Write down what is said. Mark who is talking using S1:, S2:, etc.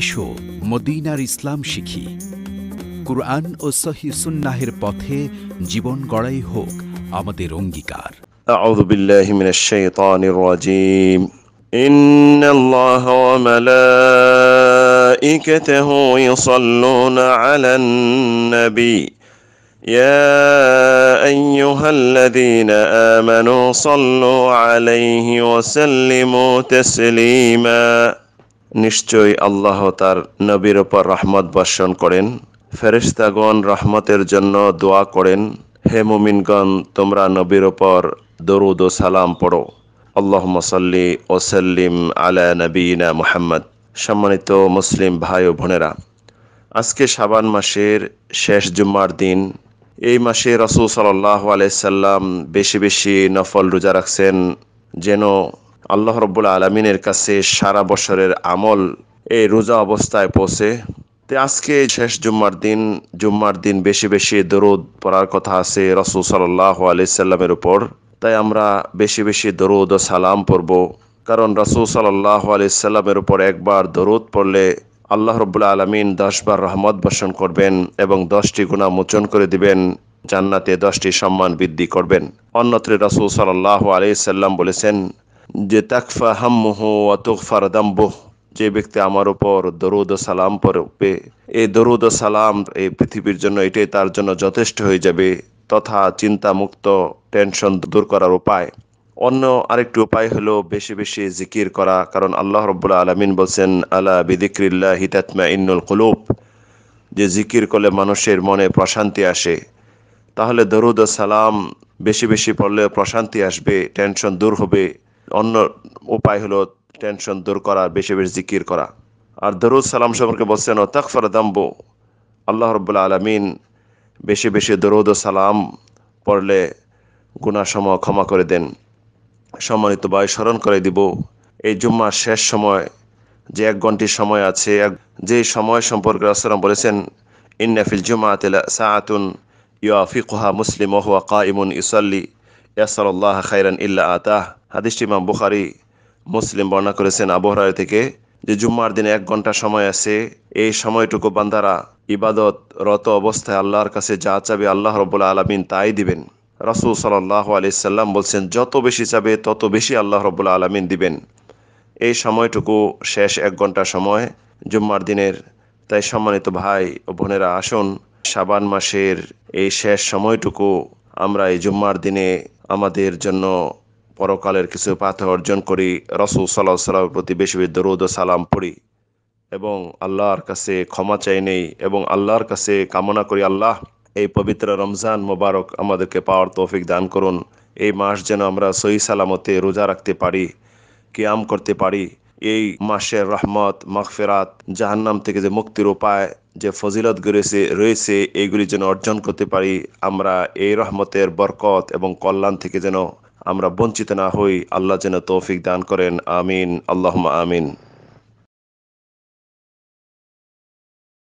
S1: এসো মদিনার ইসলাম শিখি কুরআন ও সহি সুন্নাহের পথে জীবন গড়াই হোক আমাদের অঙ্গীকার أعوذ بالله من الشيطان الرجيم إن الله وملائكته يصلون على النبي يا أيها الذين آمنوا صلوا عليه وسلموا تسليماً নিশ্চয়ই আল্লাহ তার নবীর ওপর রহমত বর্ষণ করেন ফেরিস্তাগণ রহমতের জন্য দোয়া করেন হে মোমিনগণ তোমরা নবীর ওপর দরুদ ও সালাম পড়ো আল্লাহ মসল্লি ওসাল্লিম আলা নবীনা মুহাম্মদ সম্মানিত মুসলিম ভাই ও বোনেরা আজকে শাবান মাসের শেষ জুম্মার দিন এই মাসে রসুল সাল্লাহ আলাইসাল্লাম বেশি বেশি নফল রোজা রাখছেন যেন আল্লাহ রব্বুল আলমিনের কাছে সারা বছরের আমল এই রোজা অবস্থায় পৌঁছে তে আজকে শেষ জুম্মার দিন জুম্মার দিন বেশি বেশি দরুদ পড়ার কথা আছে রসুল সাল্লাহ সাল্লামের উপর তাই আমরা বেশি বেশি দরুদ ও সালাম পড়ব কারণ রসুল সাল্লাহ সাল্লামের উপর একবার দরুদ পড়লে আল্লাহ রবুল্লা আলমিন দশবার রহমত বর্ষণ করবেন এবং দশটি গুণা মোচন করে দিবেন জান্নাতে দশটি সম্মান বৃদ্ধি করবেন অন্যত্রে রসুল সাল্লাহ সাল্লাম বলেছেন যে তাকফা হাম্মহ ওয়া তুগফার দাম্বহ যে ব্যক্তি আমার উপর দরুদ সালাম পড়বে এই দরুদ সালাম এই পৃথিবীর জন্য এটাই তার জন্য যথেষ্ট হয়ে যাবে তথা চিন্তা মুক্ত টেনশন দূর করার উপায় অন্য আরেকটি উপায় হলো বেশি বেশি জিকির করা কারণ আল্লাহ রব্বুল্লা আলমিন বলছেন আলা বিদিক্রিল্লা হিতাত্মা ইন্নুল কুলুব যে জিকির করলে মানুষের মনে প্রশান্তি আসে তাহলে দরুদ সালাম বেশি বেশি পড়লে প্রশান্তি আসবে টেনশন দূর হবে অন্য উপায় হলো টেনশন দূর করা বেশি বেশি জিকির করা আর দরুদ সালাম সম্পর্কে বলছেন ও তাকফর দাম্বু আল্লাহ রবুল্লা আলমিন বেশি বেশি দরুদ ও সালাম পড়লে গুণাসম ক্ষমা করে দেন সম্মানিত ভাই স্মরণ করে দিব এই জুম্মার শেষ সময় যে এক ঘন্টির সময় আছে এক যে সময় সম্পর্কে আসলাম বলেছেন ইন্নাফিল জুমা সাহাতুন সাআতুন ইয়া ফিকুহা মুসলিম ওহুয়া কা ইমুন ইসল্লি ইয়াসাল্লাহ খাইরান ইল্লা আতাহ হাদিসটি ইমাম বুখারি মুসলিম বর্ণনা করেছেন আবহরায় থেকে যে জুম্মার দিনে এক ঘন্টা সময় আছে এই সময়টুকু বান্দারা ইবাদত রত অবস্থায় আল্লাহর কাছে যা চাবে আল্লাহ রবুল্লা আলমিন তাই দিবেন রাসুল সাল্লাহ আলাইসাল্লাম বলছেন যত বেশি চাবে তত বেশি আল্লাহ রবুল্লা আলমিন দিবেন এই সময়টুকু শেষ এক ঘন্টা সময় জুম্মার দিনের তাই সম্মানিত ভাই ও বোনেরা আসুন সাবান মাসের এই শেষ সময়টুকু আমরা এই জুম্মার দিনে আমাদের জন্য পরকালের কিছু পাথর অর্জন করি রসুল সাল্লাহ সাল্লামের প্রতি বেশি বেশি দরুদ ও সালাম পড়ি এবং আল্লাহর কাছে ক্ষমা চাই নেই এবং আল্লাহর কাছে কামনা করি আল্লাহ এই পবিত্র রমজান মোবারক আমাদেরকে পাওয়ার তৌফিক দান করুন এই মাস যেন আমরা সহি সালামতে রোজা রাখতে পারি কিয়াম করতে পারি এই মাসের রহমত মাখফেরাত জাহান্নাম থেকে যে মুক্তির উপায় যে ফজিলত গড়েছে রয়েছে এইগুলি যেন অর্জন করতে পারি আমরা এই রহমতের বরকত এবং কল্যাণ থেকে যেন আমরা বঞ্চিত না হই আল্লাহ যেন তৌফিক দান করেন আমিন আল্লাহ আমিন